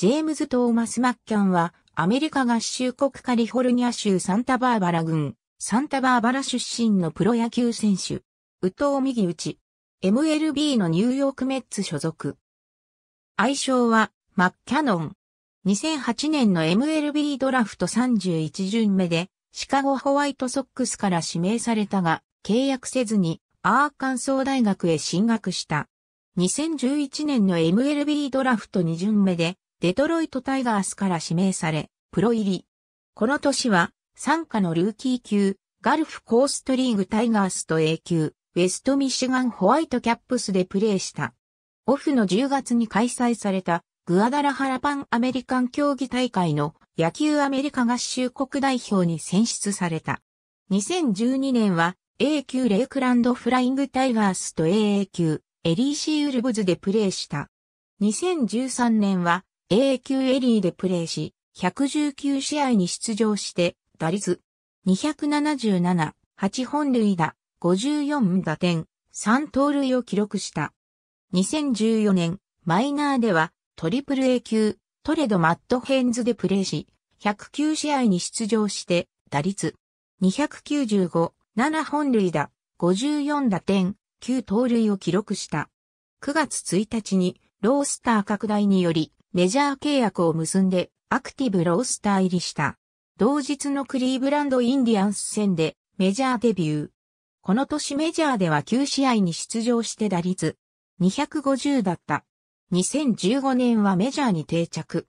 ジェームズ・トーマス・マッキャンは、アメリカ合衆国カリフォルニア州サンタバーバラ郡、サンタバーバラ出身のプロ野球選手。宇藤右打ち。MLB のニューヨークメッツ所属。愛称は、マッキャノン。2008年の MLB ドラフト31巡目で、シカゴホワイトソックスから指名されたが、契約せずに、アーカンソー大学へ進学した。2011年の MLB ドラフト2巡目で、デトロイトタイガースから指名され、プロ入り。この年は、参加のルーキー級、ガルフコーストリーグタイガースと A 級、ウェストミシガンホワイトキャップスでプレーした。オフの10月に開催された、グアダラハラパンアメリカン競技大会の野球アメリカ合衆国代表に選出された。2012年は A 級レイクランドフライングタイガースと AA 級エリーシーウルブズでプレーした。2013年は A 級エリーでプレーし、119試合に出場して、打率277、8本塁打、54打点、3盗塁を記録した。2014年、マイナーでは、トリプル A 級、トレド・マット・ヘンズでプレーし、109試合に出場して、打率295、7本塁打、54打点、9盗塁を記録した。9月1日に、ロースター拡大により、メジャー契約を結んでアクティブロースター入りした。同日のクリーブランドインディアンス戦でメジャーデビュー。この年メジャーでは9試合に出場して打率250だった。2015年はメジャーに定着。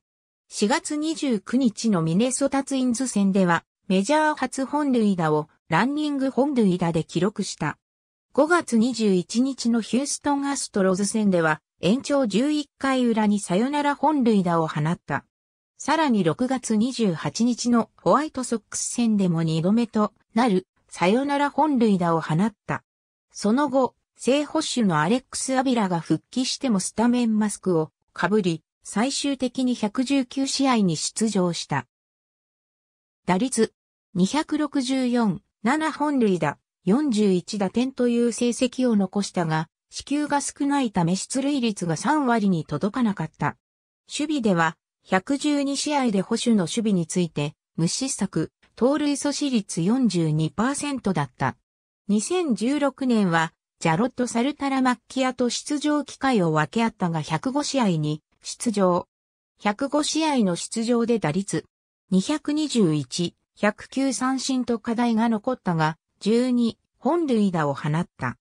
4月29日のミネソタツインズ戦ではメジャー初本塁打をランニング本塁打で記録した。5月21日のヒューストンアストロズ戦では延長11回裏にサヨナラ本塁打を放った。さらに6月28日のホワイトソックス戦でも2度目となるサヨナラ本塁打を放った。その後、正捕手のアレックス・アビラが復帰してもスタメンマスクをかぶり、最終的に119試合に出場した。打率264、7本塁打、41打点という成績を残したが、支給が少ないため出塁率が3割に届かなかった。守備では、112試合で保守の守備について、無失策、盗塁阻止率42%だった。2016年は、ジャロット・サルタラ・マッキアと出場機会を分け合ったが105試合に出場。105試合の出場で打率221、109三振と課題が残ったが、12本塁打を放った。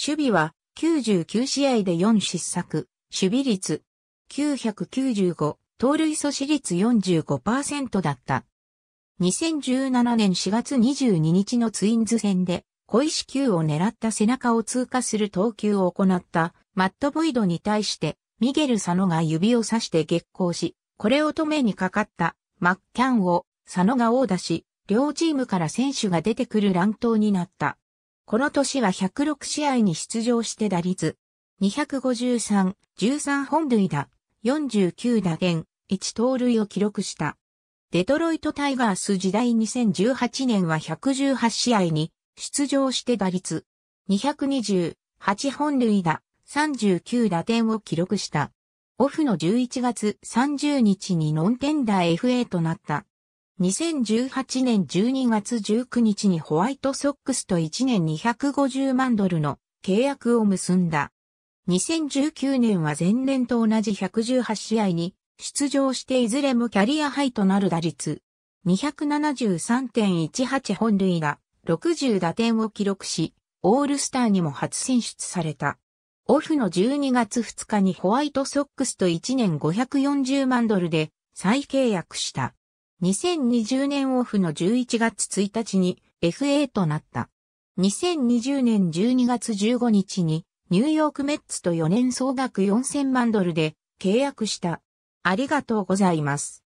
守備は99試合で4失策、守備率995、盗塁阻止率45%だった。2017年4月22日のツインズ戦で、小石球を狙った背中を通過する投球を行ったマット・ボイドに対して、ミゲル・佐野が指を刺して激光し、これを止めにかかったマッキャンを佐野が殴打し、両チームから選手が出てくる乱闘になった。この年は106試合に出場して打率253、13本塁打、49打点、1盗塁を記録した。デトロイトタイガース時代2018年は118試合に出場して打率228本塁打、39打点を記録した。オフの11月30日にノンテンダー FA となった。2018年12月19日にホワイトソックスと1年250万ドルの契約を結んだ。2019年は前年と同じ118試合に出場していずれもキャリアハイとなる打率273.18本塁打60打点を記録し、オールスターにも初選出された。オフの12月2日にホワイトソックスと1年540万ドルで再契約した。2020年オフの11月1日に FA となった。2020年12月15日にニューヨークメッツと4年総額4000万ドルで契約した。ありがとうございます。